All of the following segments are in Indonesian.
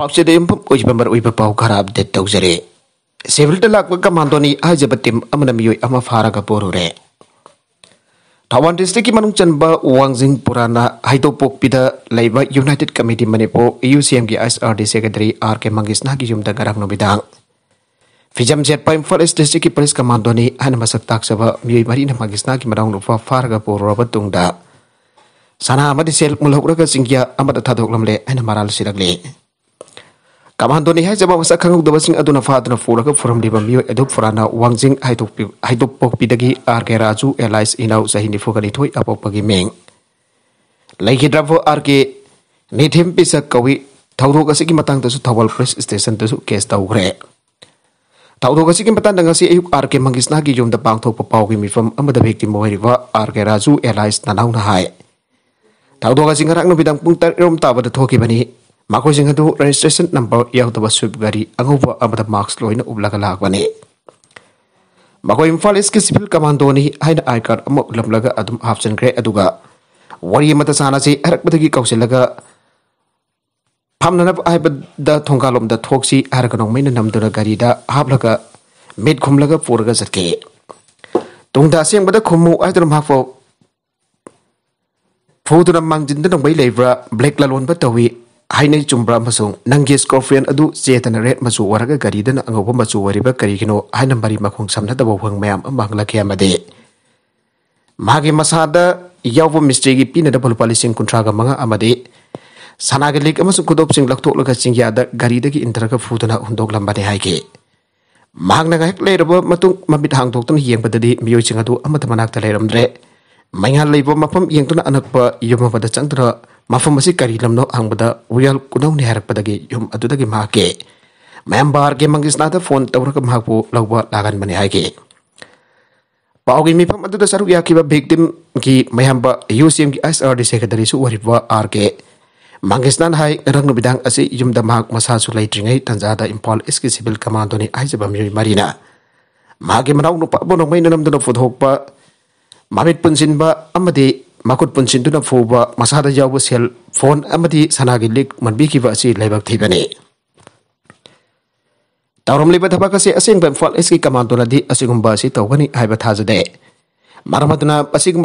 pakse de impu oji pambar oji papau kara abde tau zare. Sebel de lakwa kamantoni aja batim amana miyoi ama fara poro re Tawan desti ki manung chanba uang zing purana haito pok pida laiba united committee manipo UCM ki SRD secretary RK Mangis nagi jum da garang no bidang. Fijam jet paim for is desti ki polis kamantoni hana masak tak saba miyoi marina Mangis nagi marang lupa fara ka porura da. Sana amat di sel mulau kura ka singkia amat tatuk lamle hana maral sirak le. कमांडोनी है जब वसा खंगुक दबसिंग अदुना फादना फुरक फुरमदिबा मियो एदु फुराना वांगजिंग हाइदुक पि हाइदुक पोक पिदगी आर के राजु एलाइस इनाउ सहिनि फुगनि थोय अपो पगी मेंग लाइक हिड्रा आर के निथिम पिस कवि थौदो गसि कि मतांग तसु थवल प्रेस स्टेशन तसु केस दाउग्रे थौदो गसि कि मतांग दंगसि एयुक आर के मंगिसना गि जोंदा बांगथो पपाउ गि मिफम अमदा बेक्ति मोहरिबा आर के राजु एलाइस नानाउना हाय थौदो गसि ngarang नबिदां पुंतर रोम ताबद थोकि बनी Makoi sing hatu registration number yang tawa sweep gari angau bo amata marks loina ubla kala akwane. Makoi infal eski sipil kamando ni haina aikar amok lam laga adum hafsen kre aduga. Wari mata sana si harak bata gi kausi laga. Pam nanap ai bata tongka da tok si harak nong mainan nam dura gari da hab laga. laga pura ga zatke. Tung da siang bata kumu ai dalam hafo. Fudu nam mang jinta nong bai lebra black lalon bata wii hainai chumbra masung nangge scorpion adu chetana red machu waraga gari dana angoba machu wariba kari kino haina mari makhung samna da bawang mayam amangla la khya made magi masada yawu mystery gi pina da bulpa lising kuntra ga manga amade sana amasu kudop sing lakto laga sing ya da gari da gi intara ka futana hundok lamba de haike magna ga hek matung mabit hang tok tan hiyang badadi miyo sing adu amata manak ta leram dre mainga leibo mapam yeng tuna anak pa yoma pada mafum masih kari lam no ang bada wial kunaw ni harap pada yum adu dagi mahake. Member ke mangis nada phone tawar ke mahapu lawa lagan mani haike. Pa ogi mi pam adu da saru yaki ba bhegdim ki mayamba UCM ki SRD seka dari su warip wa RK. Manggis nan hai rang nubi dang asi yum da mahak masa su lai tringai tanzada impol eski sibil kamando ni aiza ba miyui marina. Mahake manau nupak bonong mainanam dana fudhok pa. Mamit pun sin ba amade मकुट पुनसी फूब मसाद जाऊ cell phone सना की लीक मनबीबी तौरमी अचेंब फोल एस की कमानी तौनी थाजदे मरम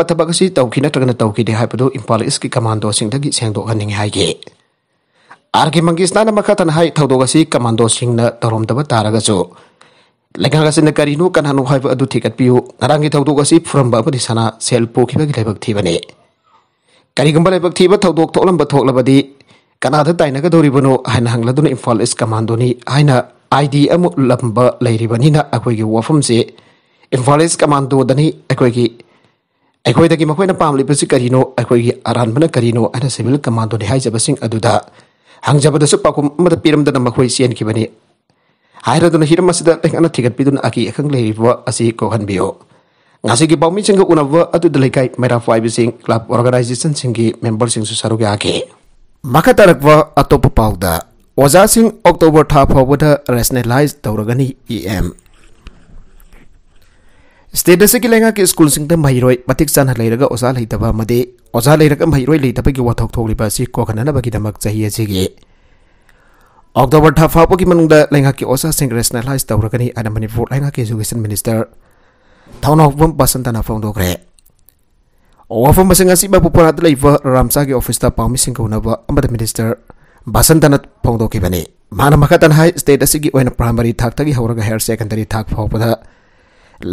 तौकी नौकीदे इम्फा एस की कमानदोदी आर की मंगेश नाना मखा तना थोदी कमानदोद तौरमद तारगू lengang asina karinu kan hanu hai adu thikat piu ngarang kita thaudok asi from ba di sana sel po khiba gi lebak thibane kari gumba lebak thiba thaudok tholam ba thokla badi kana da taina ga dori bano haina lalu dun imphal is commando ni haina id amu lamba lairi bani na aku gi wafam se imphal is commando dani aku gi Aku lagi mau makoi na pam lipa karino akoi gi aran bana karino ana civil commando ni haija basing adu da hangjaba da su aku mata piram da aku makoi sian haira dona hira masida leng ana tiket pidun aki ekang lehi va asi kohan bio. Ngasi ki paumi singa una va atu dala kai mera five sing club organization singi member sing susaru sing oktober tap va wada em. Stede seki lenga ki sing tem hairoi batik san halai raga osa lehi tava madi. Osa lehi raga hairoi lehi tapi bagi damak zahia sigi. Oktober tha fa poki manung da lenga ki osa sing rationalize tawra kani ana manipur lenga ki education minister thon of bom pasanta na phong do kre owa phong basing asi ba pupona tla ifa ramsa ki office ta sing ko ba minister basanta na phong do ki bani mana makatan hai state asi gi oina primary thak gi hawra ga hair secondary thak phau pada da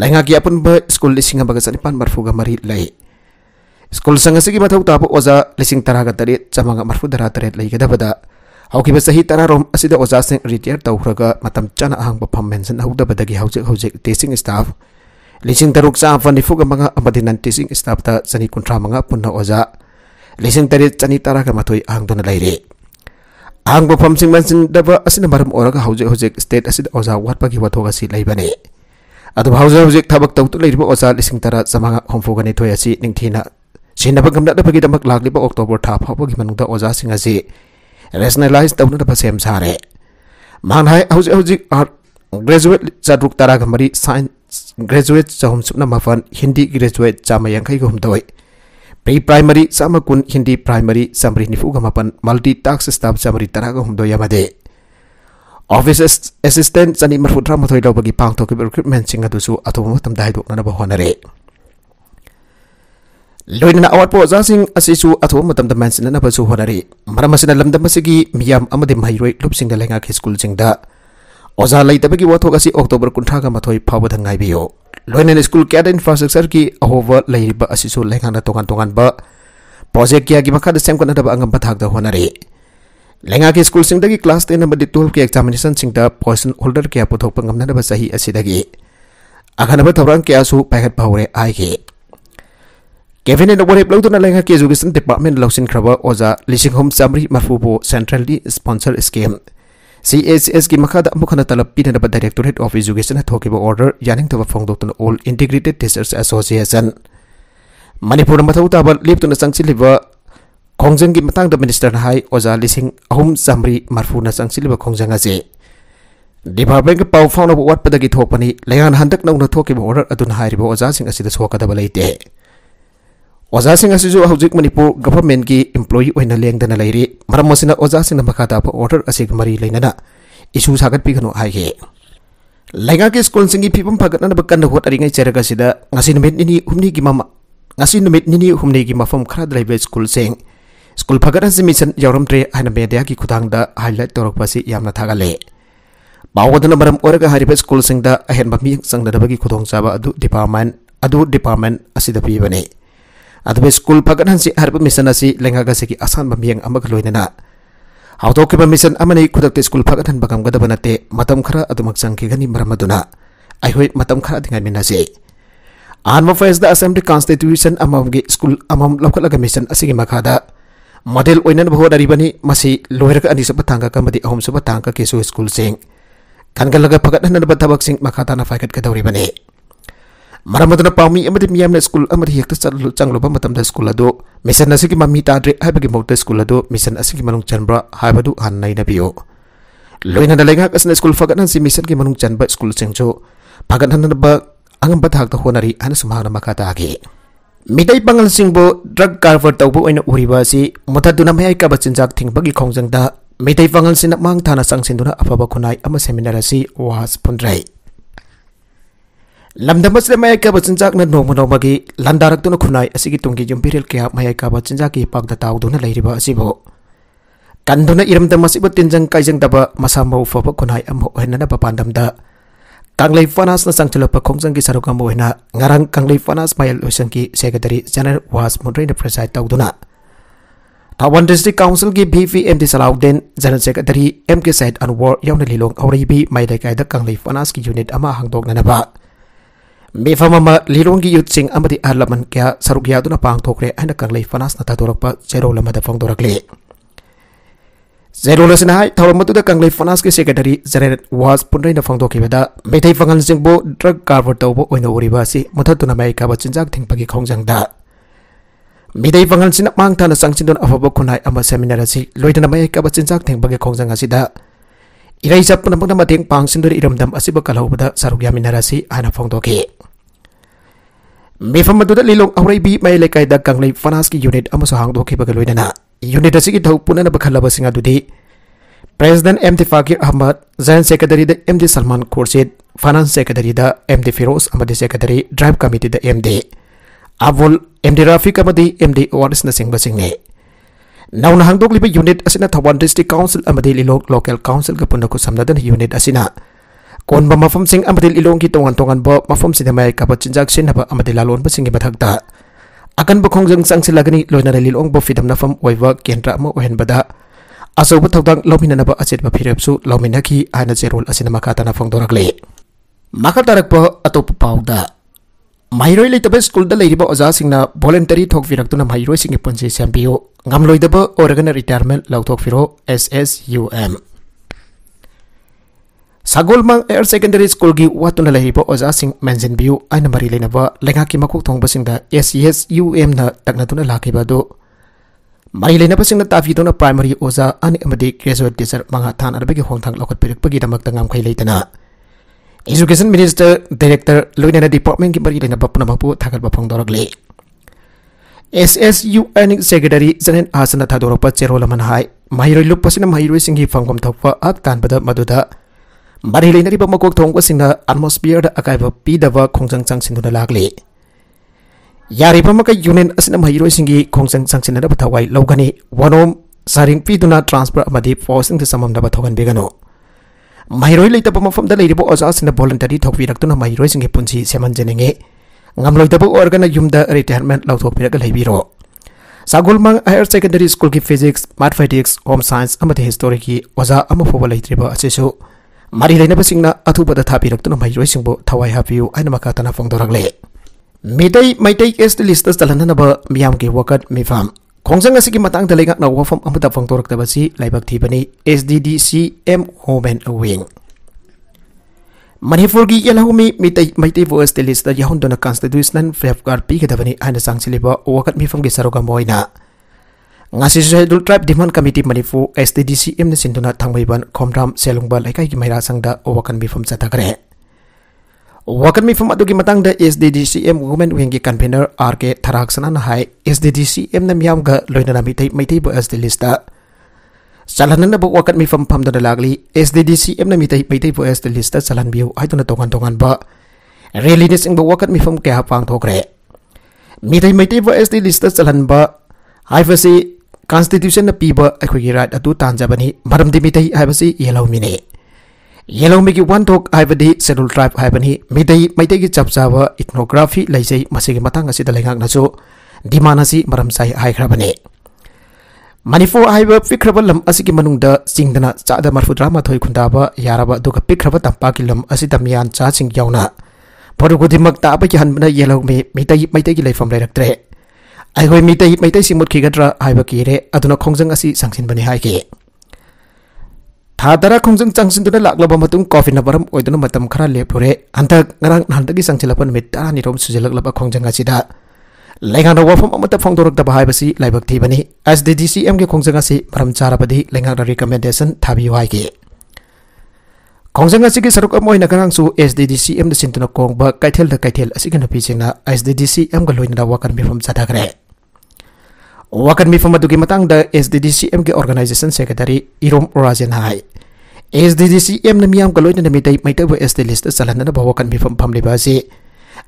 lenga ki apun ba school lising ba ga sani pan marfu ga mari lai school sanga asi gi mathau ta oza lising tara ga tari chamanga marfu dara tare lai ga da ꯍꯧꯈꯤꯕ ꯆꯍꯤ ꯇꯔꯥꯔꯣꯝ ꯑꯁꯤꯗ ꯑꯣꯖꯥꯁꯤꯡ ꯔꯤꯇꯤꯌꯔ ꯇꯧꯈ꯭ꯔꯒ ꯃꯇꯝ ꯆꯥꯅ ꯑꯍꯥꯡꯕ ꯐꯝ ꯃꯦꯟꯁꯤꯟꯍꯧꯗꯕꯗꯒꯤ ꯍꯧꯖꯤꯛ ꯍꯧꯖꯤꯛ ꯇꯤꯆꯤꯡ ꯁ꯭ꯇꯥꯐ ꯂꯤꯁꯤꯡ ꯇꯔꯨꯛ ꯆꯥꯝꯃ ꯅꯤꯐꯨꯒ ꯃꯉꯥ ꯑꯃꯗꯤ ꯅꯟ ꯇꯤꯆꯤꯡ ꯁ꯭ꯇꯥꯐꯇ ꯆꯅꯤ ꯀꯨꯟꯊ꯭ꯔꯥ ꯃꯉꯥ ꯄꯨꯟꯅ ꯑꯣꯖꯥ ꯂꯤꯁꯤꯡ ꯇꯔꯦꯠ ꯆꯅꯤ ꯇꯔꯥꯒ ꯃꯥꯊꯣꯏ ꯑꯍꯥꯡꯗꯨꯅ ꯂꯩꯔꯦ ꯑꯍꯥꯡꯕ ꯐꯝꯁꯤꯡ ꯃꯦꯟꯁꯤꯟꯗꯕ ꯑꯁꯤꯅ ꯃꯔꯝ ꯑꯣꯏꯔꯒ ꯍꯧꯖꯤꯛ ꯍꯧꯖꯤꯛ ꯁ꯭ꯇꯦꯠ ꯑꯁꯤꯗ ꯑꯣꯖꯥ ꯋꯥꯠꯄꯒꯤ ꯋꯥꯊꯣꯛ ꯑꯁꯤ ꯂꯩꯕꯅꯤ ꯑꯗꯨꯕꯨ ꯍꯧꯖꯤꯛ ꯍꯧꯖꯤꯛ ꯊꯕꯛ ꯇꯧꯗꯨꯅ ꯂꯩꯔꯤꯕ ꯑꯣꯖꯥ ꯂꯤꯁꯤꯡ ꯇꯔꯥ ꯆꯥꯃꯉꯥ ꯍꯨꯝꯐꯨꯒ ꯅꯤꯊꯣꯏ ꯑꯁꯤ ꯅꯤꯡꯊꯤꯅ ꯁꯤꯟꯅꯕ ꯉꯝꯅꯅꯕꯒꯤꯗꯃꯛ ꯂꯥꯛꯂꯤꯕ ꯑꯣꯛꯇꯣꯕꯔ ꯊꯥ ꯐꯥꯎꯕꯒꯤ ꯃꯅꯨꯡꯗ ꯑꯣꯖꯥꯁꯤꯡ ꯑꯁꯤ ꯔꯦꯁꯅꯦꯂꯥꯏꯁ ꯇꯧꯅꯅꯕ ꯁꯦꯝ ꯁꯥꯔꯦ ꯃꯍꯥꯛ ग्रेजुएट चतुक तरह मरी साइंस ग्रेजुएट चहुम सुपना मफन हिंदी ग्रेजुएट चाम यांखग हमदोई प्री प्राइमरी चाम कुन हिंदी प्राइमरी चामरी निफुग मपन मल्टी टास्क स्टाफ चामरी तरह हमदोयमदे ऑफिस एसिस्टेंट चनी मरफुद्रा मथोई लौबगी पांगथोकी रिक्रूटमेंट अथोब मतम ꯂꯣꯏꯅꯅ ꯑꯋꯥꯠꯄ ꯑꯣꯖꯥꯁꯤꯡ ꯑꯁꯤꯁꯨ ꯑꯊꯨꯕ ꯃꯇꯝꯗ ꯃꯦꯟꯁꯤꯟꯅꯅꯕꯁꯨ ꯍꯣꯠꯅꯔꯤ ꯃꯔꯝ ꯑꯁꯤꯅ ꯂꯝꯗꯝ ꯑꯁꯤꯒꯤ ꯃꯤꯌꯥꯝ ꯑꯃꯗꯤ ꯃꯍꯩꯔꯣꯏ ꯂꯨꯞꯁꯤꯡꯗ ꯂꯩꯉꯥꯛꯀꯤ ꯁ꯭ꯀꯨꯜꯁꯤꯡꯗ ꯑꯣꯖꯥ ꯂꯩꯇꯕꯒꯤ ꯋꯥꯊꯣꯛ ꯑꯁꯤ ꯑꯣꯛꯇꯣꯕꯔ ꯀꯨꯟꯊ꯭ꯔꯥꯒ ꯃꯥꯊꯣꯏ ꯐꯥꯎꯕꯗ ꯉꯥꯏꯕꯤꯌꯨ ꯂꯣꯏꯅꯅ ꯁ꯭ꯀꯨꯜ ꯀꯌꯥꯗ ꯏꯟꯐ꯭ꯔꯥꯁ꯭ꯇ꯭ꯔꯛꯆꯔꯒꯤ ꯑꯍꯣꯕ ꯂꯩꯔꯤꯕ ꯑꯁꯤꯁꯨ ꯂꯩꯉꯥꯛꯅ ꯇꯣꯉꯥꯟ ꯇꯣꯉꯥꯟꯕ ꯄ꯭ꯔꯣꯖꯦꯛ ꯀꯌꯥꯒꯤ ꯃꯈꯥꯗ ꯁꯦꯝꯒꯠꯅꯗꯕ ꯑꯉꯝꯕ ꯊꯥꯛꯇ ꯍꯣꯠꯅꯔꯤ ꯂꯩꯉꯥꯛꯀꯤ ꯁ꯭ꯀꯨꯜꯁꯤꯡꯗꯒꯤ ꯀ꯭ꯂꯥꯁ ꯇꯦꯟ ꯑꯃꯗꯤ ꯇꯨꯋꯦꯜꯕꯀꯤ ꯑꯦꯛꯖꯥꯃꯤꯅꯦꯁꯟꯁꯤꯡꯗ ꯄꯣꯖꯤꯁꯟ ꯍꯣꯜꯗꯔ ꯀꯌꯥ ꯄꯨꯊꯣꯛꯄ ꯉꯝꯅꯅꯕ ꯆꯍꯤ ꯑꯁꯤꯗꯒꯤ ꯑꯈꯟꯅꯕ ꯊꯧꯔꯥꯡ ꯀꯌꯥꯁꯨ ꯄꯥꯏꯈꯠꯄ ꯍꯧꯔꯦ ꯍꯥꯏꯈꯤ कैबिनेट वरेब लौदना के एजुकेशन डिपार्टमेंट लौसिन लौसीनब ओजा लिसिंग होम चमरी मरफूबो सेंट्रली स्पोंसर स्कीम सीएसएस की मखाद मुखना तलब पीनब डायरेक्टरेट ऑफ एजुकेशन थोकेबो ऑर्डर यानिंग फोंग दोतन all integrated teachers association Manipur मथौ ताब लेपन चंसीब खोजन की मतांग द मिनिस्टर है ओजा लिसिंग होम अहम चमरी मरफून चंसीब खोजन असे डिपार्टमेंट के पाउ पाव वाट वाटपदी थोपनी लयान हंदक थोकेबो ऑर्डर अदुन ओजा सिंग असिद सोकदब लेते Ozasing asiju hujik menipu government ki employee oina leng dana lairi. Maram masina ozasing na makata pa order asik mari lai nana. Isu sakat pikano aike. Lainga ke skol singi pipam pagat nana bakan na huat aringai cera kasida. Ngasin numit nini humni ki mama. Ngasin numit nini humni ki mafam kara drive skol sing. Skol pagat nasi misan yaurum tre aina media ki kutang da highlight torok pasi yam na thagale. Bawa dana maram ora ka hari pa skol sing da ahen bami sang dada bagi kutong saba adu department adu department asida bane adbe school pagan han si harba mission asi lengaga se ki asan bamiang amag loinana auto ke mission amani khudakte school pagan han gada banate matam atau maksang sangki gani maramaduna ai matam khara dengan mina se anwa face the assembly constitution amam gi school amam lokalaga mission asi gi makada. model oinan bho daribani masi loirka ani sapa tanga kamadi ahom sapa tanga kesu school sing kan galaga pagat hanan batabak sing makata na faikat ka maramadana paumi amadi miyamna school amadi hekta chalu changlo ba matam da school ado mission nasi ki mami ta dre haibagi mota school ado mission asi ki manung chanbra haibadu nai nabio bio loina da lenga kasna school faga nan si mission ki manung chanba school chengcho phaga nan na ba angam ba thak ta honari an sumha na maka singbo drug carver tawbo oina uri ba si mota duna mai ting bachin jak thing bagi khongjang da midai bangal sinak mang thana sang sinduna afaba khunai ama seminar asi was pundrai lamdam asle mayai kaba chinjak na nong nong bagi landarak tuna khunai asigi tunggi jumpiril kya maya kaba chinjak ki pak da taw duna lairiba asibo kanduna iram da masiba tinjang kaijang daba masama ufa pak khunai amho hena na papandam da kanglei fanas na sang pa khongjang ki saruka mo hena ngarang kanglei fanas mayal sang ki secretary general was munrei na preside taw duna Tawan District Council ki BVMD Salauden General Secretary MK Said Anwar yang lilong aurei bi maidai kai da kanglei fanas ki unit ama hangdok na na ba mefamama lilongi youthsing amadi ahalaman kya saruk yaduna pangthokre haina kanglei fanasna thatorakpa cherol amada fangdorakle ꯖꯦꯔꯣꯜ ꯑꯁꯤꯅ ꯍꯥꯏ ꯊꯧꯔꯝ ꯑꯗꯨꯗ ꯀꯪꯂꯩ ꯐꯥꯏꯅꯥꯟꯁꯀꯤ secretary generate ꯋꯥꯁ ꯄꯨꯟꯗꯩꯅ ꯐꯣꯡꯗꯣꯛꯈꯤꯕꯗ ꯃꯩꯊꯩ ꯄꯥꯡꯒꯜꯁꯤꯡꯕꯨ ꯗ꯭ꯔꯒ ꯀꯔꯕꯥꯔ ꯇꯧꯕ ꯑꯣꯏꯅ ꯎꯔꯤꯕ ꯑꯁꯤ ꯃꯨꯊꯠꯇꯨꯅ ꯃꯌꯥꯏ ꯀꯥꯕ ꯆꯤꯟꯖꯥꯛ ꯊꯤꯡꯕꯒꯤ ꯈꯣꯡꯖꯪꯗ ꯃꯤꯗꯩ ꯄꯥꯡꯒꯜꯁꯤꯅ ꯃꯥꯡ ꯊꯥꯅ ꯆꯪꯁꯤꯟꯗꯨꯅ ꯑꯐꯕ ꯈꯨꯟꯅꯥꯏ ꯑꯃ ꯁꯦꯝꯃꯤꯟꯅꯔꯁꯤ ꯂꯣꯏꯗꯅ ꯃꯌꯥꯏ ꯀꯥꯕ ꯆꯤꯟꯖꯥꯛ ꯊꯤꯡꯕꯒꯤ ꯈꯣꯡꯖꯪ ꯑꯁꯤꯗ इरैजा पुनमकना मतें पांगसिंदुर इरमदम असिब कलहौबदा सरुक यामिनरासी आना फोंदोके मेफम मदुदा लिलोंग अहरैबी माय लेकाइदा कंगलै फनास की यूनिट अमसो हांगदोके बगलोइदना यूनिट असिगी थौ पुनन बखलबा सिंगा दुदी president M T Fakir Ahmad joint secretary द M D Salman Khurshid finance secretary द एम डी फिरोज अमदी सेक्रेटरी ड्राइव कमिटी द M D Abul M D Rafiq अमदी एम डी ओरिस सिंह सिंह ने nauna hangdokliba unit asina Thawan District Council amadi Ilong Local Council ga punna ku unit asina konba sing amadi Ilong ki tongan tongan ba mafam sing mai ka bachinjak sin haba amadi lalon ba singi bathakta akan ba khongjang sangsilagani loina Ilong ba fidam nafam oiwa kendra ma ohen bada asoba thawdang lomina naba achet ba pirep phirepsu lomina ki aina jerol asina makata na Makata makatarek pa atop da. Mahiroi le tabe school da leiriba oza singna voluntary thok viraktuna Mahiroi singe ponse champion. Gamloi tabe Oregon retirement lau thok viro SSUM. Sagolmang Air Secondary School gi watuna leiriba oza sing mention bio ay numberi le naba SSUM na tagna tuna lakhi ba do. Mahiroi primary oza ani amadi graduate teacher mga thana arbe ki education minister director ꯂꯣꯏꯅꯅ ꯗꯤꯄꯥꯔꯠꯃꯦꯟꯒꯤ ꯃꯔꯤ ꯂꯩꯅꯕ ꯄꯨꯝꯅꯃꯛꯄꯨ ꯊꯥꯒꯠꯄ ꯐꯣꯡꯗꯣꯔꯛꯂꯤ S S U N secretary general ꯑꯥꯁꯅ ꯊꯥꯗꯣꯔꯛꯄ ꯆꯦꯔꯣꯜ ꯑꯃꯅ ꯍꯥꯏ ꯃꯍꯩꯔꯣꯏ ꯂꯨꯞꯄꯁꯤꯅ ꯃꯍꯩꯔꯣꯏꯁꯤꯡꯒꯤ ꯐꯪꯐꯝ ꯊꯣꯛꯄ ꯍꯛ ꯇꯥꯟꯕꯗ ꯃꯗꯨꯗ ꯃꯔꯤ ꯂꯩꯅꯔꯤꯕ ꯃꯀꯣꯛ ꯊꯣꯡꯕꯁꯤꯡꯅ ꯑꯠꯃꯣꯁꯐꯤꯌꯔꯗ ꯑꯀꯥꯏꯕ ꯄꯤꯗꯕ ꯈꯣꯡꯖꯪ ꯆꯪꯁꯤꯟꯗꯨꯅ ꯂꯥꯛꯂꯤ यारीबमकई यूनियन असना महिरोसिंगी खोंसंग संगसिनरब थवाई लौगनी वनोम सारिंग पीदुना ट्रांसफर अमदि फोर्सिंग द सममदब थोगन बेगनो माइरोई मफम ओजा से वोलेंटरी थोड़ना माइरोगे पुनसी सेमजनी गमलोदरगन यू रिटायरमेंट लौटोरगो सागोलम हायर सेकेंडरी स्कूल की physics mathematics home science history की ओजा फोब मरी लेना अथुबद थारगतना माइरोग थवा हापू है मका तना फोदे मेद मैट एस्ट लिस्ट चलना मियाम की वकट मिफाम kongsang asiki matang dalengak na wafam amuta fang torak tabasi laibak tiba ni SDDC M Home and Wing. mi mitai mitai voice telis da yahun dona constitutional fef gar pi ga dabani ana sang silipa wakat mi fam ge saroga moina. Ngasi sedul tribe diman committee manifu SDDC M ne sinduna thangmai ban komram selungba laikai gi maira sang da wakan mi fam chatagre. Wakan mi famat dugi matang da SDDCM women wingi campaigner RK Tharak sanan hai SDDCM na yam ga loina nami tei mai tei bo as lista ah. chalan na bo wakan mi fum pam da lagli SDDCM nam tei mai tei bo as lista ah. salan biu ai tuna tongan tongan ba Really ni sing bo wakan mi fam kya pang thokre mi tei mai tei bo as lista ah. salan ba hai fasi constitution na piba akhoi right atu bani maram di mi tei hai fasi yelau mi ne ꯌꯦꯂꯣꯡꯃꯤꯒꯤ ꯋꯥꯟ ꯗꯣꯛ ꯍꯥꯏꯕꯗꯤ schedule tribe ꯍꯥꯏꯕꯅꯤ ꯃꯤꯇꯩ ꯃꯩꯇꯩꯒꯤ ꯆꯞ ꯆꯥꯕ ꯏꯊꯅꯣꯒ꯭ꯔꯥꯐꯤ ꯂꯩꯖꯩ ꯃꯁꯤꯒꯤ ꯃꯇꯥꯡ ꯑꯁꯤꯗ ꯂꯩꯉꯥꯛꯅꯁꯨ ꯗꯤꯃꯥꯟ ꯑꯁꯤ ꯃꯔꯝ ꯆꯥꯏ ꯍꯥꯏꯈ꯭ꯔꯕꯅꯤ ꯃꯅꯤꯄꯨꯔ ꯍꯥꯏꯕ ꯄꯤꯛꯈ꯭ꯔꯕ ꯂꯝ ꯑꯁꯤꯒꯤ ꯃꯅꯨꯡꯗ ꯆꯤꯡꯗꯅ ꯆꯥꯗ ꯃꯔꯐꯨꯇꯔꯥꯃꯥꯊꯣꯏ ꯈꯨꯟꯗꯥꯕ ꯌꯥꯔꯕ ꯑꯗꯨꯒ ꯄꯤꯛꯈ꯭ꯔꯕ ꯇꯝꯄꯥꯛꯀꯤ ꯂꯝ ꯑꯁꯤꯗ ꯃꯤꯌꯥꯟ ꯆꯥꯁꯤꯡ ꯌꯥꯎꯅ ꯚꯣꯠ ꯈꯨꯗꯤꯡꯃꯛ ꯇꯥꯕ ꯌꯥꯍꯟꯕꯅ ꯌꯦꯜꯍꯧꯃꯤ ꯃꯤꯇꯩ ꯃꯩꯇꯩꯒꯤ ꯂꯩꯐꯝ ꯂꯩꯔꯛꯇ꯭ꯔꯦ ꯑꯩꯈꯣꯏ ꯃꯤꯇꯩ ꯃꯩꯇꯩꯁꯤꯡ ꯃꯨꯠꯈꯤꯒꯗ꯭ꯔꯥ ꯍꯥꯏꯕ ꯀꯤꯔꯦ ꯑꯗꯨꯅ ꯈꯣꯡꯖꯪ ꯑꯁꯤ ꯁꯪꯁꯤꯟꯕꯅꯤ ꯍꯥꯏꯈꯤ thadara khongjang changsin tuna lakla ba matung coffin labaram oiduna matam kara lepure antak ngarang naltagi sangchilapun metta ni rom sujalakla ba khongjang achida lengang na wafam amata phongdorak da bahai basi laibak thi bani SDDCM ge khongjang asi maram chara badi lengang na recommendation tabi wai ge khongjang asi ge saruk amoi na su SDDCM da sintuna kong ba kaitel, da kaitel asi ge na pising na SDDCM ga loina da wakan wakan mi fama dugi matang da SDDCM ke organization secretary Irom Rajan hai SDDCM na miyam kaloi na mitai maitai bo SD list salan na bawa kan mi fam pam leba si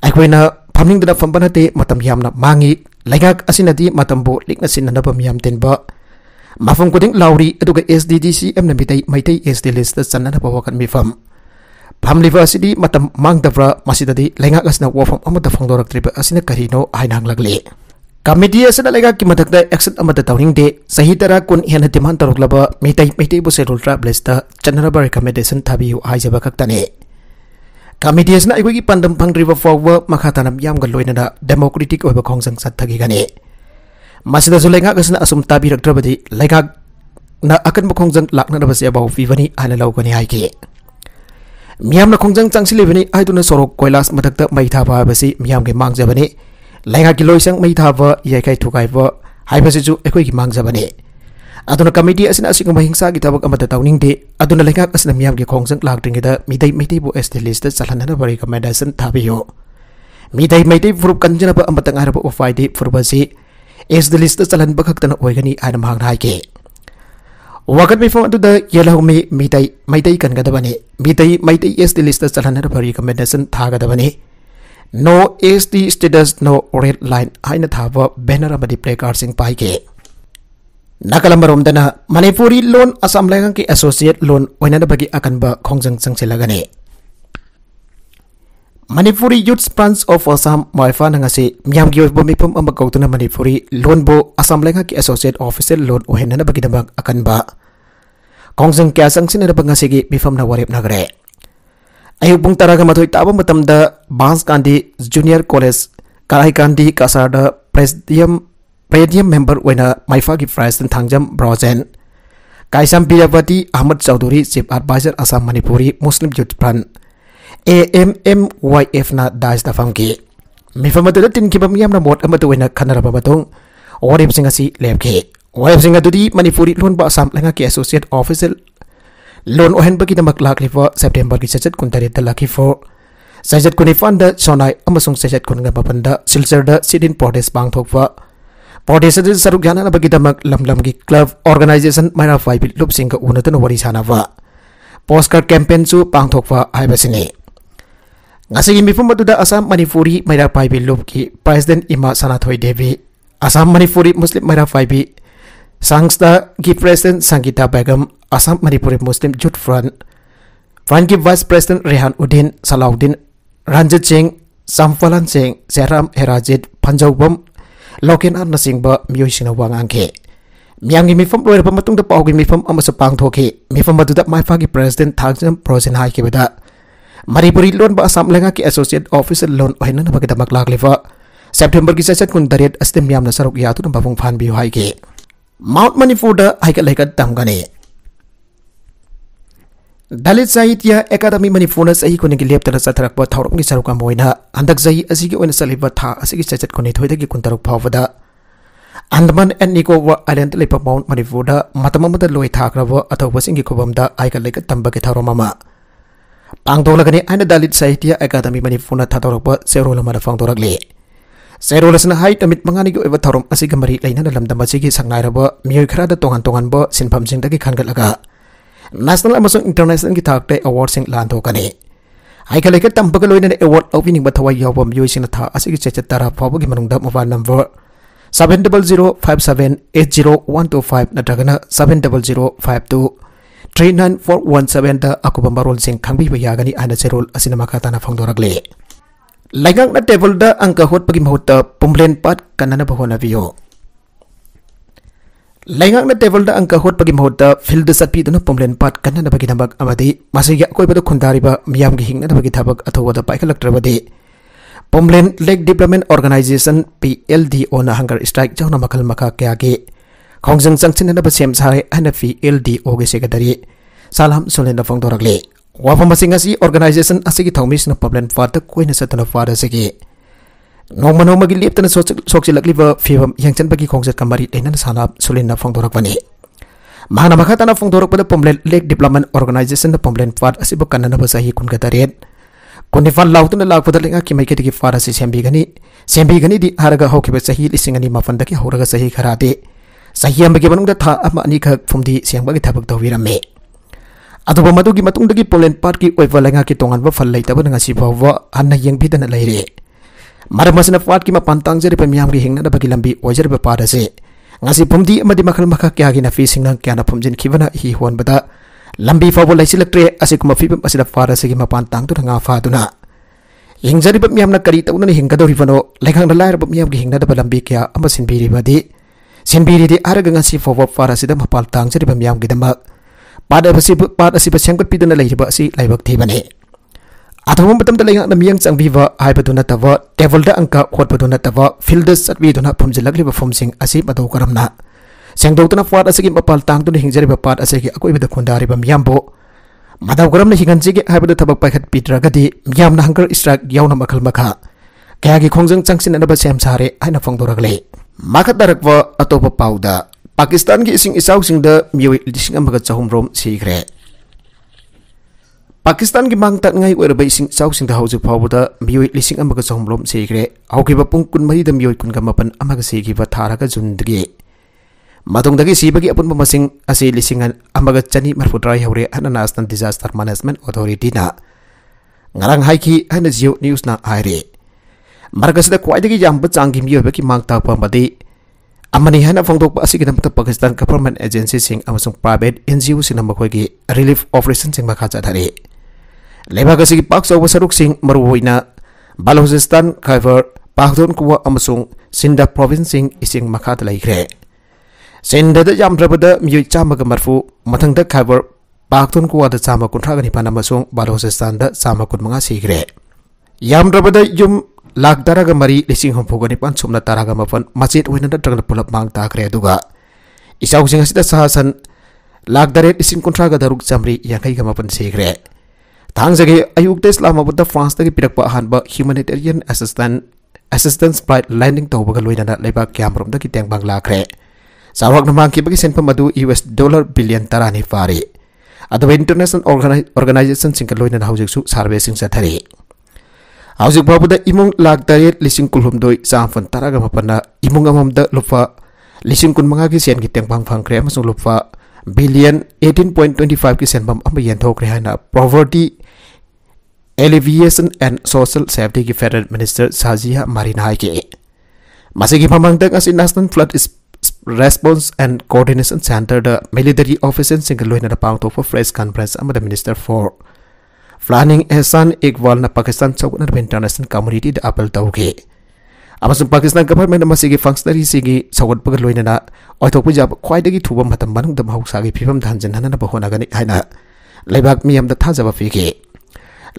akwai na pamning da fam bana te matam yam na mangi laigak asina di matam bo lik na sin na ba miyam ten ba mafam kuding lauri ga SDDCM na mitai maitai SD list salan na bawa kan mi fam pam leba si di matam mang da bra masida di laigak asina wafam da fang dorak triba asina karino nang lagle Kamedia sena lega kima takda exit amata tauring de sahitara kun hena timan taruk laba metai metai bu serul tra blesta channel abar recommendation tabi yu aja bakak tane. Kamedia sena ikwegi pandam pang river forward makatanam yam galoi nada democratic weba kong sang sat tagi gane. Masida zulai nga kasena asum tabi rak trabadi lega na akan bukong sang lak na nabasi vivani ala lau kani aike. Miam na kong sang sang silivani sorok koi las matakda mai tabai basi miam ge mang zabani. लैगा की लोसंग मई थाब यखाई थुगाबू एखी मांगजने कमेटी अगुब हिंसा की तब तौनी लैगा की खोजंग लाद्रीद मई मईबू एस लिस्ट चलन रिकमेंडेशन थाबू मई मई फुरू कंजनब उपाय फुरब से एस डी लिस्ट चलन खतनी है वगत मौद यलहमी मई मई कनगदने मई मई एस डी लिस्ट चलन रिकमेंडेशन थागदने no HD status no red line aina thaba banner abadi play card sing pai ke nakalamba rom dana manipuri loan asam laingang ki associate loan oinana bagi akan ba khongjang changse lagani manipuri youth branch of assam maifa nanga si myam gi bo mipum amba kautuna manipuri loan bo assam laingang ki associate officer loan oinana bagi dabak akan ba khongjang kya changse nera bangase gi bifam na warip nagare अयु ꯄꯨꯡ ꯇꯔꯥꯒ ताब बांस ꯃꯇꯝꯗ ꯚꯥꯟꯁ Gandhi junior college ꯀꯔꯥꯏ ꯒꯥꯟꯙꯤ ꯀꯁꯥꯔꯗ ꯄ꯭ꯔꯦꯁꯤꯗꯤꯌꯝ ꯄ꯭ꯔꯦꯗꯤꯌꯝ माइफा की ꯃꯥꯏꯐꯥꯒꯤ ꯄ꯭ꯔꯥꯏꯖꯇ ꯊꯥꯡꯖꯝ ꯕ꯭ꯔꯣꯖꯦꯟ कायसम Ahmad Chowdhury chief adviser Assam Manipuri Muslim youth front A M M Y F नाइज दफम की मिफम अदुदा तिनकिबम यामना मोट अमत वेना खनरब मतोंग वरेब सिंह मणिपुरी लोन असम के एसोसिएट ऑफिसर लोन ओहनबगीदमक लाखलिब की सैजत कुनतरेत लाखिफो सैजत कुनिफानद सोनाई अमसुंग सैजत कुनगा मपनद सिलचरद सिडिन पोर्टेस पांगथोकवा पोर्टेस की दम लम की क्लब ऑर्गेनाइजेशन मैरा फाइबिल लुपसिंग उन्न वरी सानव पोस्कर कैंपेन चु पांगथोकवा मनपुरी मैरा mifum aduda की manipuri इमा paibi देवी president ima मुस्लिम मैरा asam manipuri की maira paibi sangsta Assam Manipuri Muslim Youth Front, Frankie Vice President Rehan Udin Salahuddin, Ranjit Singh, Samfalan Singh, Seram Herajit Panjaubom, Lokin Anna Singba Myo Singna Wang Angke. Myangi mifam loirapa matung da paugi mifam amasu pangthoki mifam maduda maifa president Thaksin Prosin hai kibida Maripuri loan ba Assam lenga ki associate officer loan oina na bagida maklak liva September ki session kun dariat astem yamna saruk yatu na babung phan bi hai ke Mount Manipur da haikat haikat tamgane Dalit Sahitya ekadami Manifunas ahi kuning lep tara satrak bat taurup ngi saruka moina andak zai asi gi oina salib bat ha asi ki cacat kuning toida ki kuntaruk pavada andaman en niko wa alian tali pamount manifuda matama mata loi takra wa atau wasing ki kubam ai kalai ka tamba ki taurum mama pang tola kani aina dalit sahitya ekadami manifuna ta taurup bat seru lama da fang tola gle seru lasa na hai tamit mangani gi oiva taurum asi ki mari laina dalam damba si ki sang naira wa miyo ikra da tongan tongan ba sin pam sing da ki national amasong international ki thak te award sing lan tho kane ai khale ka tam pagal loin ne award of winning bathawai yaw bom yoi sing na tha ase ki chacha tara phaw gi manung da mobile number 7005780125 na dagana 7005239417 da akubam barol sing khangbi ba yagani ana cherol asina ma khata na phong do ragle lagang na table da angka hot pagi mahut pumblen pat kanana bhawana biyo ꯂꯩꯉꯥꯛꯅ ꯇꯦꯕꯜꯗ ꯑꯪꯀ ꯍꯣꯠꯄꯒꯤ ꯃꯍꯨꯠꯇ ꯐꯤꯜꯗ ꯆꯠꯄꯤꯗꯨꯅ ꯄꯣꯝꯂꯦꯟ ꯄꯥꯠ ꯀꯟꯅꯅꯕꯒꯤꯗꯃꯛ ꯑꯃꯗꯤ ꯃꯁꯤꯒꯤ ꯑꯀꯣꯏꯕꯗ ꯈꯨꯟꯗꯥꯔꯤꯕ ꯃꯤꯌꯥꯝꯒꯤ ꯍꯤꯡꯅꯅꯕꯒꯤ ꯊꯕꯛ ꯑꯊꯧꯕꯗ ꯄꯥꯏꯈꯠꯂꯛꯇ꯭ꯔꯕꯗꯤ Pomlen lake development organisation P L D on ꯍꯪꯒꯔ ꯁ꯭ꯇ꯭ꯔꯥꯏꯛ ꯌꯥꯎꯅ ꯃꯈꯜ ꯃꯈꯥ ꯀꯌꯥꯒꯤ ꯈꯣꯡꯖꯪ ꯆꯪꯁꯤꯟꯅꯅꯕ ꯁꯦꯝ ꯁꯥꯔꯦ ꯍꯥꯏꯅ ꯄꯤ ꯑꯦꯜ ꯗꯤ ꯑꯣꯒꯤ ꯁꯦꯀ꯭ꯔꯦꯇꯔꯤ ꯁꯥꯂꯥꯝ ꯁꯣꯂꯦꯟꯗ ꯐꯣꯡꯗꯣꯔꯛꯂꯤ ꯋꯥꯐꯝ ꯑꯁꯤ ꯑꯣꯔꯒꯅꯥꯏꯖꯦꯁꯟ ꯑꯁꯤꯒꯤ ꯊꯧꯃꯤꯁꯤꯡꯅ ꯄꯣꯝꯂꯦꯟ ꯄꯥꯠꯇ ꯀꯣꯏꯅ ꯆꯠꯇꯨꯅ ꯄꯥꯠ ꯑꯁꯤꯒꯤ नोंमा नोंमागी लेप्तन सोक्चिलक्लिब फिवम यांचनबगी खोंगजतका मरि लेनन साना सुलिनना फोंगदोरकबनि माना मखा फोंगदोरकबदा Pomlen lake development organisation Pomlen part असिब कन्ननब चाहि कुनगदारेन कुनिफान लाउन लाकपदा लेंगा कि मैके फार असि सेंबिगनि सेंबिगनि दि हारगा हौखिब चाहि खरादे चाहि था अमा अनि अब फुमदि सेंबगी थबक पार्ट की ओइवा फल लेते हैं bawwa anna लेरें masih fuat kima pantang jari pemiyam ki hingna bagi lambi ojar ba pada se. Ngasi pumdi di makal maka kya gina fi singna kya na pumjin kibana hi huan bata Lambi fa bolai silaktre asih kuma fi asida fara se kima pantang tu nga fa tuna na. Hingjari ba miyam na kari ta unani hingga do rivano lekang na lair ba miyam ki hingna da lambi kya amba sinbiri badi. Sinbiri di araga ngasi fa wa fara sida mapal tang jari ba miyam ki damak. Pada basi pada si pasang kut pidana lair ba si laibak tibane. अथवा लेकिन चंगीब है टेबल अंक होटब फील्ड चटवीन फमजिलब फोमसिंग करम सेंदोतना पाट असे मपाल तांग हिंजरी पाट असे अकोब खुदारीब म्यामबो मदव करम हिंगनजिगे है थब पाखत पीद्रगदी म्याम हंगर इसक यौन मखल मखा क्या की खोज चंसीनब सेम सारे है फोंदोरगले माखतरब अतोप पाद पाकिस्तान की इसिंग इचाउसिंग मियो लिंग चहुम रोम सीखरे Pakistan ki mang tat ngai wer bai sing sau sing ta hause pau bata miwi li sing amaga sahum lom sei au ki ba pung kun mai dam yoi kun gam apan amaga sei ki ba thara ka jun dage dage si bagi apun pemasing sing ase an sing amaga chani mar fu drai haure hana tan disaster management authority na ngarang haiki ki hana news na aire marga sida kwai dage jam ba chang ki miwi ba ki mang ta pa Amani hana fong tok pasi kita mata Pakistan government agency sing amasung private NGO sing nama kwegi relief operation sing bakal jadari lebaga sigi paksa wasa ruksing meruwina Balochistan Khyber Pakhtun Khuwa amasung Sindh province ising makhat laikre Sindh da jamdrabad miyu chama ga marfu mathang da Khyber Pakhtun Khuwa da chama kun thagani pana amasung Balochistan da chama manga sigre yamdrabad yum lak daraga mari lising hom phogani pan chumna taraga mapan masjid winan da tangna mang ta duga isau singa sida sahasan lak daret ising kun thaga daruk chamri yakai ga mapan sigre Tang sege ayuk te islam abu france tadi pirak pahan ba humanitarian assistant assistance flight landing tau baga loi lebar leba kiamrum da kiteng bang lakre. Sawak namang ki bagi senpa madu US dollar billion tarani fari. Adaba international organization singkat loi dana hausik su sarbe sing sehari. Hausik babu da imung lak dari lising kulhum doi saamfan taraga mapana imung amam da lupa lising kun mangagi sen kiteng bang fangkre masung lupa billion five की सेंबम अमेंथोकरे है ना poverty alleviation and social safety की federal minister Shazia मारिनाय के मासे की पंपंग असी national flood response and coordination centre the military officer सिंगल लोइन ने पाउंड ऑफ फ्रेश कॉन्फ्रेंस अमर minister for planning Ahsan Iqbal ने पाकिस्तान चौक इंटरनेशनल कम्युनिटी द अपील दौगे ꯑꯃꯁꯨꯡ ꯄꯥꯀꯤꯁꯇꯥꯟ ꯒꯚꯔꯟꯃꯦꯟ ꯑꯃꯁꯤꯒꯤ ꯐꯪꯁꯅꯔꯤꯁꯤꯒꯤ ꯁꯧꯒꯠꯄꯒ ꯂꯣꯏꯅꯅ ꯑꯣꯏꯊꯣꯛꯄ ꯌꯥꯕ ꯈ꯭ꯋꯥꯏꯗꯒꯤ ꯊꯨꯕ ꯃꯇꯝ ꯃꯅꯨꯡꯗ ꯃꯍꯧꯁꯥꯒꯤ ꯐꯤꯕꯝꯗ ꯍꯟꯖꯤꯟꯍꯟꯅꯕ ꯍꯣꯠꯅꯒꯅꯤ ꯍꯥꯏꯅ ꯂꯩꯕꯥꯛ ꯃꯤꯌꯥꯝꯗ ꯊꯥꯖꯕ ꯄꯤꯈꯤ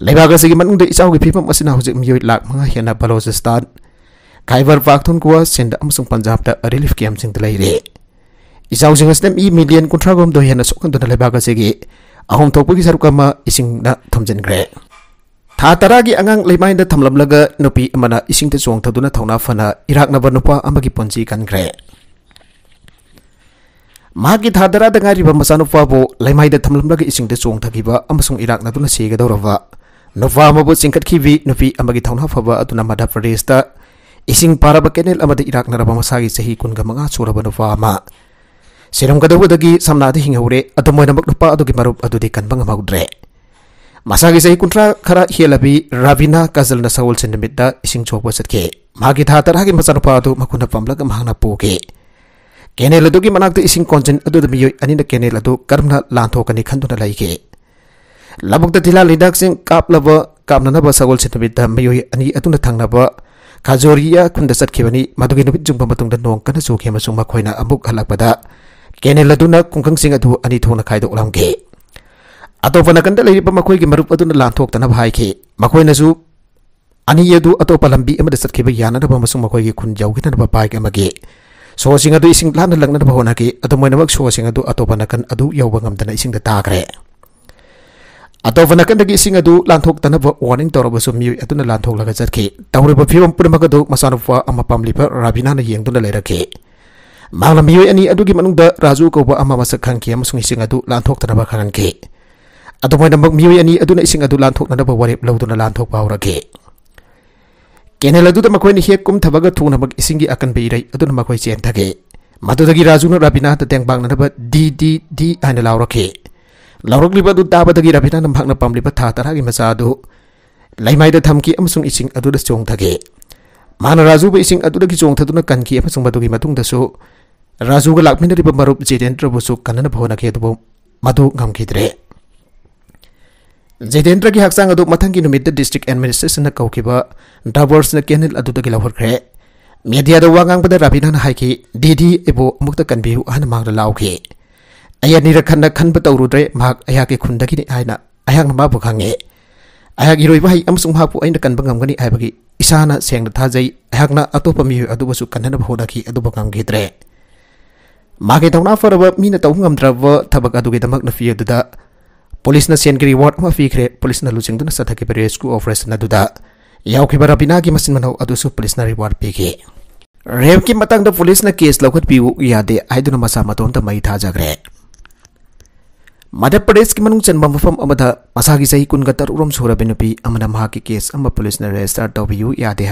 ꯂꯩꯕꯥꯛ ꯑꯁꯤꯒꯤ ꯃꯅꯨꯡꯗ ꯏꯆꯥꯎꯒꯤ ꯐꯤꯕꯝ ꯑꯁꯤꯅ ꯍꯧꯖꯤꯛ ꯃꯤꯑꯣꯏ ꯂꯥꯛ ꯃꯉꯥ ꯍꯦꯟꯅ ꯕꯂꯣꯆꯤꯁꯇꯥꯟ ꯈꯥꯏꯕꯔ ꯄꯥꯛꯊꯨꯟꯀ꯭ꯋꯥ ꯁꯤꯟꯗ ꯑꯃꯁꯨꯡ ꯄꯟꯖꯥꯕꯇ ꯔꯤꯂꯤꯐ ꯀꯦꯝꯁꯤꯡꯗ ꯂꯩꯔꯤ ꯏꯆꯥꯎꯁꯤꯡ ꯑꯁꯤꯅ ꯃꯤ ꯃꯤꯂꯤꯌꯟ ꯀꯨꯟꯊ꯭ꯔꯥꯒꯍꯨꯝꯗꯣꯏ ꯍꯦꯟꯅ ꯁꯣꯛꯍꯟꯗꯨꯅ ꯂꯩꯕꯥꯛ ꯑꯁꯤꯒꯤ ꯑꯍꯨꯝ ꯊꯣꯛꯄꯒꯤ ꯁꯔꯨꯛ ꯑꯃ ꯏꯁꯤꯡꯗ ꯊꯨꯝꯖꯤꯟꯈ꯭ꯔꯦ Tataragi angang lima inda tamlam laga nopi emana ising te suang taduna tauna fana irak na banupa amagi ponzi kan gre. Magi tatara dengari riba masano fabo lima inda tamlam laga ising te suang tagiba amasung irak na tuna sega dorova. Nova mabu singkat kiwi nopi amagi tauna faba atuna madap Ising para bakenel amade irak na raba masagi sehi kun gamanga sura banupa ama. Serong kadawu dagi samna adi hingaure atomoy na maknupa adu gimarup adu dekan bangamau dre. ꯃꯁꯥꯒꯤ ꯆꯍꯤ ꯀꯨꯟꯊ꯭ꯔꯥ ꯈꯔ ꯍꯦꯜꯂꯕꯤ ꯔꯥꯕꯤꯅꯥ ꯀꯥꯖꯜꯅ ꯁꯒꯣꯜꯁꯦꯟ ꯅꯨꯃꯤꯠꯇ ꯏꯁꯤꯡ ꯁꯣꯛꯄ ꯆꯠꯈꯤ ꯃꯍꯥꯛꯀꯤ ꯊꯥ ꯇꯔꯥꯒꯤ ꯃꯆꯥꯅꯨꯄꯥ ꯑꯗꯨ ꯃꯈꯨꯅ ꯄꯝꯂꯒ ꯃꯍꯥꯛꯅ ꯄꯨꯈꯤ ꯀꯦꯅꯦꯜ ꯑꯗꯨꯒꯤ ꯃꯅꯥꯛꯇ ꯏꯁꯤꯡ ꯀꯣꯟꯖꯤꯟ ꯑꯗꯨꯗ ꯃꯤꯑꯣꯏ ꯑꯅꯤꯅ ꯀꯦꯅꯦꯜ ꯑꯗꯨ ꯀꯔꯝꯅ ꯂꯥꯟꯊꯣꯛꯀꯅꯤ ꯈꯟꯗꯨꯅ ꯂꯩꯈꯤ ꯂꯧꯕꯨꯛꯇ ꯇꯤꯜꯍꯥ ꯂꯩꯗꯥꯛꯁꯤꯡ ꯀꯥꯞꯂꯕ ꯀꯥꯞꯅꯅꯕ ꯁꯒꯣꯜꯁꯦꯟ ꯅꯨꯃꯤꯠꯇ ꯃꯤꯑꯣꯏ ꯑꯅꯤ ꯑꯗꯨꯅ ꯊꯪꯅꯕ ꯈꯥꯖꯣꯔꯤꯌꯥ ꯈꯨꯟꯗ ꯆꯠꯈꯤꯕꯅꯤ ꯃꯗꯨꯒꯤ ꯅꯨꯃꯤꯠ ꯆꯨꯡꯕ ꯃꯇꯨꯡꯗ ꯅꯣꯡ ꯀꯟꯅ ꯆꯨꯈꯤ ꯑꯃꯁꯨꯡ ꯃꯈꯣꯏꯅ ꯑꯃꯨꯛ ꯍꯜꯂꯛꯄꯗ ꯀꯦꯅꯦꯜ ꯑꯗꯨꯅ ꯈꯨꯡꯒꯪꯁꯤꯡ ꯑꯗꯨ ꯑꯅꯤ ꯊꯣꯛꯅ ꯈꯥꯏꯗꯣꯛꯂꯝꯈꯤ Atau pada kendala ini pemakai yang merupakan tuan lantau waktu nabi hai ke. Makai nasu ani yedu atau pada lambi emas terkait bagian ada pemasuk makai yang kun jauh kita nabi pai ke magi. Soal singa tu ising lantau langgan nabi hona ke atau mana mak soal singa tu atau pada kan adu yau bangam kan tanah ising datang re. Atau pada kan lagi ising adu lantau waktu warning toro pemasuk miu itu nabi lantau laga ke, Tahun ini pemimpin pun makai tu masa nabi ama pamlipa rabina nabi yang tu nabi lera ke. Malam miu ini adu gimana nunda razu kau bawa ama masa kangkia masuk ising adu lantau waktu nabi kangan ke. adu mai namak mioi ani adu na ising adu lanthok na ba warip lo tu na lanthok ba urage kenel adu ta makoi ni hek kum thabaga thu namak ising gi akan be rai adu na makoi chen thage matu dagi raju na rabina ta teng bang na ba di di di ana law rakhe law rak liba du ta ba dagi rabina na bhag na pam liba tha tara gi macha du laimai da tham ki amsung ising adu da chong thage mana raju ba ising adu da gi chong thaduna kan ki amsung ba du gi matung da so raju ga lakmin ri ba marup jeden tra bu su kanana bhona ke du ma du ngam ki dre ꯖꯦꯗꯦꯟꯗ꯭ꯔ की हक्चांग अदु मथंगी नुमित district administration कौकिबा डावर्स न canal अदु तगि लहरखरे मीडिया द वागांग बद रबिनान हाइकी डीडी हन मांग लाउखे अया निरखन न खन बतौरुद्रे माक अया के खुंदगी ने आइना अया नमा बुखांगे अया गिरोइ भाई अमसुंग हापु आइन अतोप मिहु अदु बसु मागे तौना फरब मीन तौंगम थबक अदुगे पुलिसना सेनगिरी वार्ड में फीखे पुलिसना लुचिंग सथखे रेस्क्यू ऑपरेशन याखिब रबीना की मसिन मनौ पुलिसना रिवार्ड पीगे रेप की मतंग पुलिसना केस लौखपीयू यादे मसा मतों मई थाजग्रे मध्य प्रदेश की मनु चंब मफम मसा की सही कुनग तरुम सूरब नुपी की केस पुलिस ने रजिस्टर तौबू यादे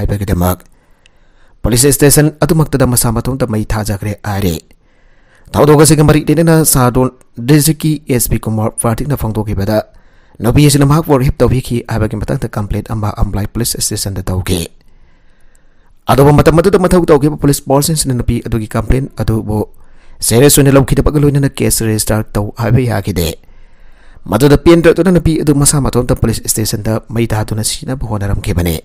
पुलिस स्टेशन मसा मतों मई थाजग्रे आरे ꯊꯧꯗꯣꯛ ꯑꯁꯤꯒ ꯃꯔꯤ ꯂꯩꯅꯅ ꯁꯥꯗꯣꯜ ꯗꯤꯁꯇ꯭ꯔꯤꯛꯀꯤ ꯑꯦꯁ ꯄꯤ ꯀꯨꯃꯥꯔ ꯄꯥꯔꯇꯤꯅ ꯐꯣꯡꯗꯣꯛꯈꯤꯕꯗ ꯅꯨꯄꯤ ꯑꯁꯤꯅ ꯃꯍꯥꯛꯄꯨ ꯔꯦꯞ ꯇꯧꯕꯤꯈꯤ ꯍꯥꯏꯕꯒꯤ ꯃꯇꯥꯡꯗ ꯀꯝꯄ꯭ꯂꯦꯟ ꯑꯃ ꯑꯝꯕ꯭ꯂꯥꯏ ꯄꯨꯂꯤꯁ ꯁ꯭ꯇꯦꯁꯟꯗ ꯇꯧꯈꯤ ꯑꯗꯨꯕꯨ ꯃꯇꯝ ꯑꯗꯨꯗ ꯃꯊꯧ ꯇꯧꯈꯤꯕ ꯄꯨꯂꯤꯁ ꯐꯣꯔꯁꯁꯤꯡꯅ ꯅꯨꯄꯤ ꯑꯗꯨꯒꯤ ꯀꯝꯄ꯭ꯂꯦꯟ ꯑꯗꯨꯕꯨ ꯁꯦꯔꯤꯌꯁ ꯑꯣꯏꯅ ꯂꯧꯈꯤꯗꯕꯒ ꯂꯣꯏꯅꯅ ꯀꯦꯁ ꯔꯦꯖꯤꯁꯇꯥꯔ ꯇꯧ ꯍꯥꯏꯕ ꯌꯥꯈꯤꯗꯦ ꯃꯗꯨꯗ ꯄꯦꯟꯗ꯭ꯔ ꯑꯗꯨꯅ ꯅꯨꯄꯤ ꯑꯗꯨ ꯃꯁꯥ ꯃꯇꯣꯝꯇ ꯄꯨꯂꯤꯁ ꯁ꯭ꯇꯦꯁꯟꯗ ꯃꯩ ꯊꯥꯗꯨꯅ ꯁꯤꯖꯤꯟꯅꯕ ꯍꯣꯠꯅꯔꯝꯈꯤꯕꯅꯤ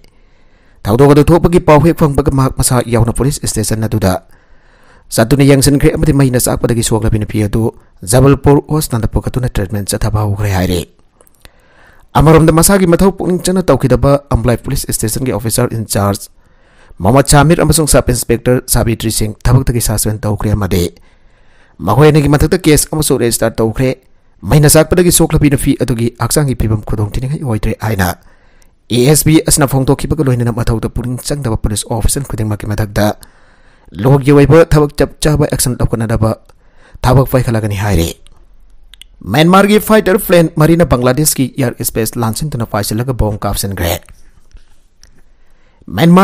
ꯊꯧꯗꯣꯛ ꯑꯗꯨ ꯊꯣꯛꯄꯒꯤ ꯄꯥꯎ ꯍꯦꯛ ꯐꯪꯕꯒ ꯃꯍꯥꯛ ꯃꯁꯥ ꯌꯥꯎꯅ ꯄꯨꯂꯤꯁ ꯁ꯭ꯇꯦꯁꯟ ꯑꯗꯨꯗ ꯆꯠꯇꯨꯅ ꯌꯦꯡꯁꯤꯟꯈ꯭ꯔꯦ ꯑꯃꯗꯤ ꯃꯩꯅ ꯆꯥꯛꯄꯗꯒꯤ ꯁꯣꯛꯂꯕ ꯅꯨꯄꯤ ꯑꯗꯨ ꯖꯕꯜꯄꯨꯔ ꯍꯣꯁꯄꯤꯇꯥꯜꯗ ꯄꯨꯈꯠꯇꯨꯅ ꯇ꯭ꯔꯤꯠꯃꯦꯟ ꯆꯠꯊꯕ ꯍꯧꯈ꯭ꯔꯦ ꯍꯥꯏꯔꯦ ꯑꯃꯔꯣꯝꯗ ꯃꯁꯥꯒꯤ ꯃꯊꯧ ꯄꯨꯛꯅꯤꯡ ꯆꯪꯅ ꯇꯧꯈꯤꯗꯕ ꯑꯝꯕ꯭ꯂꯥꯏ ꯄꯨꯂꯤꯁ ꯁ꯭ꯇꯦꯁꯟꯒꯤ ꯑꯣꯐꯤꯁꯥꯔ ꯏꯟꯆꯥꯔꯖ ꯃꯣꯍꯃꯗ ꯁꯥꯃꯤꯔ ꯑꯃꯁꯨꯡ ꯁꯕ ꯏꯟꯁꯄꯦꯛꯇꯔ ꯁꯥꯕꯤꯇ꯭ꯔꯤ ꯁꯤꯡ ꯊꯕꯛꯇꯒꯤ ꯁꯁꯄꯦꯟ ꯇꯧꯈ꯭ꯔꯦ ꯑꯃꯗꯤ ꯃꯈꯣꯏ ꯑꯅꯤꯒꯤ ꯃꯊꯛꯇ ꯀꯦꯁ ꯑꯃꯁꯨ ꯔꯦꯖꯤꯁꯇꯥꯔ ꯇꯧꯈ꯭ꯔꯦ ꯃꯩꯅ ꯆꯥꯛꯄꯗꯒꯤ ꯁꯣꯛꯂꯕꯤ ꯅꯨꯄꯤ ꯑꯗꯨꯒꯤ ꯍꯛꯆꯥꯡꯒꯤ ꯐꯤꯕꯝ ꯈꯨꯗꯣꯡꯊꯤꯅꯤꯡꯉꯥꯏ ꯑꯣꯏꯗ꯭ꯔꯦ ꯍꯥꯏꯅ ꯑꯦ ꯑꯦꯁ ꯕꯤ ꯑꯁꯤꯅ ꯐꯣꯡꯗꯣꯛꯈꯤꯕꯒ ꯂꯣꯏꯅꯅ ꯃꯊꯧꯗ ꯄꯨꯛꯅꯤꯡ ꯆꯪꯗꯕ ꯄꯨꯂꯤꯁ ꯑꯣꯐꯤꯁꯔ ꯈꯨꯗꯤꯡꯃꯛꯀꯤ ꯃꯊꯛꯇ लोग ये वाइब थब चप चब एक्शन लोग को ना दबा थब फाइ खला गनी हायरे म्यांमार की फाइटर प्लेन मरी ना बांग्लादेश की एयर स्पेस लॉन्चिंग तो ना फाइ चला का बम काफ़ गए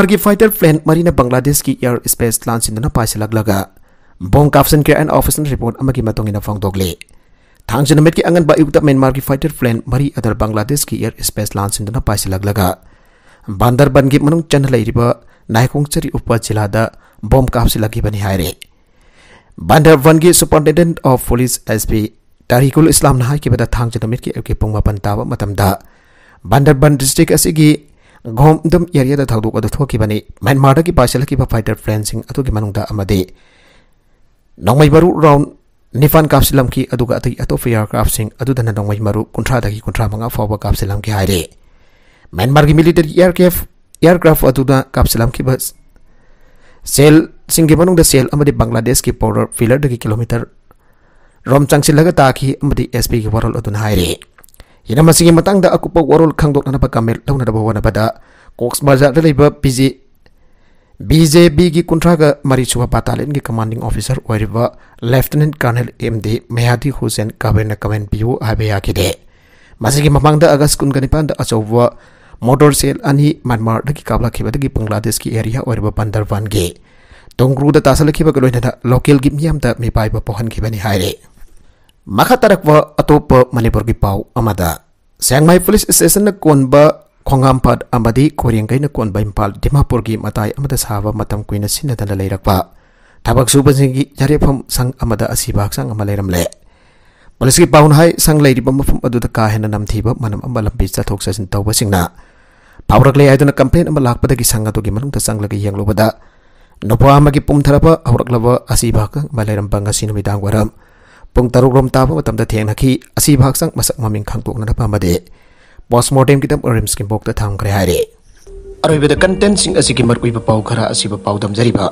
की फाइटर प्लेन मरी ना बांग्लादेश की एयर स्पेस लॉन्चिंग तो ना फाइ चला लगा बम काफ़ गए एंड ऑफिस रिपोर्ट अमा की मतोंगी ना फंग दोगले थांग जन की अंगन बा युक्त म्यांमार की फाइटर प्लेन मरी अदर बांग्लादेश की एयर स्पेस लॉन्चिंग तो ना फाइ चला लगा बंदर बन की मनुंग चन लाइरी चरी उपवा जिला bom kahapsi lagi bani haire bandar wangi superintendent of police sp tarikul islam na hai ki bada thang janamit ki ki pongma pantawa matamda bandarban district asigi ꯒꯣꯝꯗꯝ ꯑꯦꯔꯤꯌꯥꯗ ꯊꯧꯗꯣꯛ ꯑꯗꯨ ꯊꯣꯛꯈꯤꯕꯅꯤ ꯃ꯭ꯌꯥꯟꯃꯥꯔꯗꯒꯤ ꯄꯥꯏꯁꯤꯜꯂꯛꯈꯤꯕ ꯐꯥꯏꯇꯔ ꯄ꯭ꯂꯦꯟꯁꯤꯡ ꯑꯗꯨꯒꯤ ꯃꯅꯨꯡꯗ ꯑꯃꯗꯤ ꯅꯣꯡꯃꯩ ꯃꯔꯨ ꯔꯥꯎꯟ ꯅꯤꯄꯥꯟ ꯀꯥꯞꯁꯤꯜꯂꯝꯈꯤ ꯑꯗꯨꯒ ꯑꯇꯩ ꯑꯇꯣꯞꯄ ꯏꯌꯥꯔꯀ꯭ꯔꯥꯐꯁꯤꯡ ꯑꯗꯨꯗꯅ ꯅꯣꯡꯃꯩ ꯃꯔꯨ ꯀꯨꯟꯊ꯭ꯔꯥꯗꯒꯤ ꯀꯨꯟꯊ꯭ꯔꯥ ꯃꯉꯥ ꯐꯥꯎꯕ ꯀꯥꯞꯁꯤꯜꯂꯝꯈꯤ ꯍꯥꯏꯔꯦ ꯃ꯭ꯌꯥꯟꯃꯥꯔꯒꯤ ꯃꯤꯂꯤꯇꯔꯤ ꯏꯌꯥꯔꯀ꯭ꯔꯥꯐ ꯏꯌꯥꯔꯀ꯭ꯔꯥꯐ ꯑꯗꯨꯗ ꯀꯥꯞꯁꯤꯜꯂꯝꯈꯤꯕ sel singgi manung da sel amadi bangladesh ki Powder filler da ki kilometer rom changsil laga di amadi sp ki warol adun hairi ina masingi matang da aku pok warol khangdok na pa kamel launa da bawana pada cox bazar da leba busy BJB ki kuntra ga mari chuwa patalin ki commanding officer wariba lieutenant colonel md mehadi hussein kabena comment bio abe yakide masingi mamang da agas kun ganipan da asowa motor sel ani Myanmar dagi kabla khiba da Bangladesh ki area bandar Bandarban ge tongru da tasal khiba ko loina local gi miam da mi pai ba pohan khiba ni haire makha tarak wa atop Manipur gi pau amada mai Police Station na kon kongam pad amadi koring kai na kon ba impal Dimapur gi matai amada sawa matam kuina lai leirakpa tabak su ban gi pham sang amada asibak sang amalairam le Polisi ki hai sang lady ba adu tak kahenam hena nam manam ambalam thoksa chathok chasin tawba na. ꯐꯥꯎꯔꯛꯂꯦ ꯍꯥꯏꯗꯨꯅ ꯀꯝꯄ꯭ꯂꯦꯟ ꯑꯃ ꯂꯥꯛꯄꯗꯒꯤ ꯁꯪ ꯑꯗꯨꯒꯤ ꯃꯅꯨꯡꯗ ꯆꯪꯂꯒ ꯌꯦꯡꯂꯨꯕꯗ ꯅꯨꯄꯥ ꯑꯃꯒꯤ ꯄꯨꯝꯊꯔꯕ ꯍꯧꯔꯛꯂꯕ ꯑꯁꯤꯕ ꯍꯛꯆꯥꯡ ꯑꯃ ꯂꯩꯔꯝꯕ ꯉꯁꯤ ꯅꯨꯃꯤꯗꯥꯡ ꯋꯥꯏꯔꯝ ꯄꯨꯡ ꯇꯔꯨꯛꯂꯣꯝ ꯇꯥꯕ ꯃꯇꯝꯗ ꯊꯦꯡꯅꯈꯤ ꯑꯁꯤꯕ ꯍꯛꯆꯥꯡ ꯃꯁꯛ ꯃꯃꯤꯡ ꯈꯪꯗꯣꯛꯅꯅꯕ ꯑꯃꯗꯤ ꯄꯣꯁꯃꯣꯔꯇꯦꯝꯒꯤꯗꯃꯛ ꯔꯤꯝꯁꯀꯤ ꯕꯣꯛꯇ ꯊꯝꯈ꯭ꯔꯦ ꯍꯥꯏꯔꯦ ꯑꯔꯣꯏꯕꯗ ꯀꯟꯇꯦꯟꯁꯤꯡ ꯑꯁꯤꯒꯤ ꯃꯔꯨꯑꯣꯏꯕ ꯄꯥꯎ ꯈꯔ ꯑꯁꯤꯕ ꯄꯥꯎꯗꯝꯖꯔꯤꯕ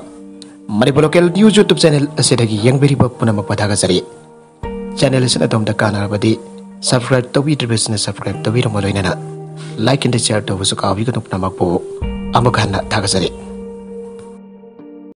ꯃꯅꯤꯄꯨꯔ ꯂꯣꯀꯦꯜ ꯅ꯭ꯌꯨꯁ ꯌꯨꯇ꯭ꯌꯨꯕ ꯆꯦꯅꯦꯜ ꯑꯁꯤꯗꯒꯤ ꯌꯦꯡꯕꯤꯔꯤꯕ ꯄꯨꯝꯅꯃꯛ ꯄꯊꯥꯒꯖꯔꯤ ꯆꯦꯅꯦꯜ ꯑꯁꯤꯅ ꯑꯗꯣꯝꯗ ꯀꯥꯟꯅꯔꯕꯗꯤ ꯁꯕꯁꯀ꯭ꯔꯥꯏꯕ ꯇꯧꯕꯤꯗ꯭ꯔꯤꯕꯁꯤꯅ ꯁꯕꯁꯀ꯭ꯔꯥꯏꯕ ꯇꯧꯕꯤꯔꯝꯕ ꯂꯣꯏꯅꯅ Like in the chat, tôi vừa có với cái nút nằm bộ. Âm một hành đã cái gì?